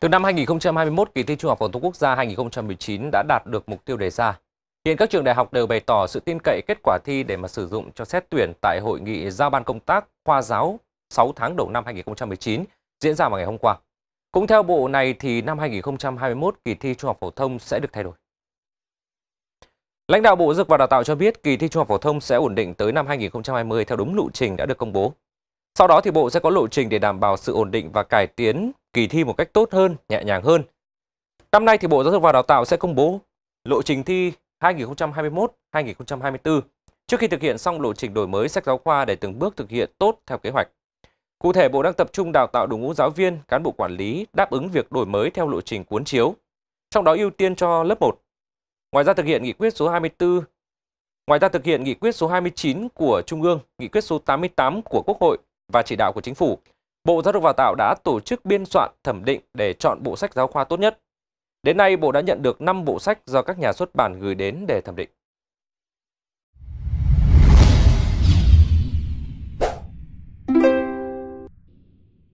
Từ năm 2021, kỳ thi Trung học phổ thông quốc gia 2019 đã đạt được mục tiêu đề ra. Hiện các trường đại học đều bày tỏ sự tin cậy kết quả thi để mà sử dụng cho xét tuyển tại hội nghị giao ban công tác khoa giáo 6 tháng đầu năm 2019 diễn ra vào ngày hôm qua. Cũng theo bộ này thì năm 2021 kỳ thi Trung học phổ thông sẽ được thay đổi. Lãnh đạo Bộ dục và Đào tạo cho biết kỳ thi Trung học phổ thông sẽ ổn định tới năm 2020 theo đúng lộ trình đã được công bố. Sau đó thì Bộ sẽ có lộ trình để đảm bảo sự ổn định và cải tiến kỳ thi một cách tốt hơn, nhẹ nhàng hơn. Năm nay thì Bộ Giáo dục và Đào tạo sẽ công bố lộ trình thi 2021-2024 trước khi thực hiện xong lộ trình đổi mới sách giáo khoa để từng bước thực hiện tốt theo kế hoạch. Cụ thể, Bộ đang tập trung đào tạo đội ngũ giáo viên, cán bộ quản lý đáp ứng việc đổi mới theo lộ trình cuốn chiếu, trong đó ưu tiên cho lớp 1. Ngoài ra thực hiện nghị quyết số 24 Ngoài ra thực hiện nghị quyết số 29 của Trung ương, nghị quyết số 88 của Quốc hội và chỉ đạo của Chính phủ Bộ Giáo dục và Tạo đã tổ chức biên soạn thẩm định để chọn bộ sách giáo khoa tốt nhất. Đến nay, Bộ đã nhận được 5 bộ sách do các nhà xuất bản gửi đến để thẩm định.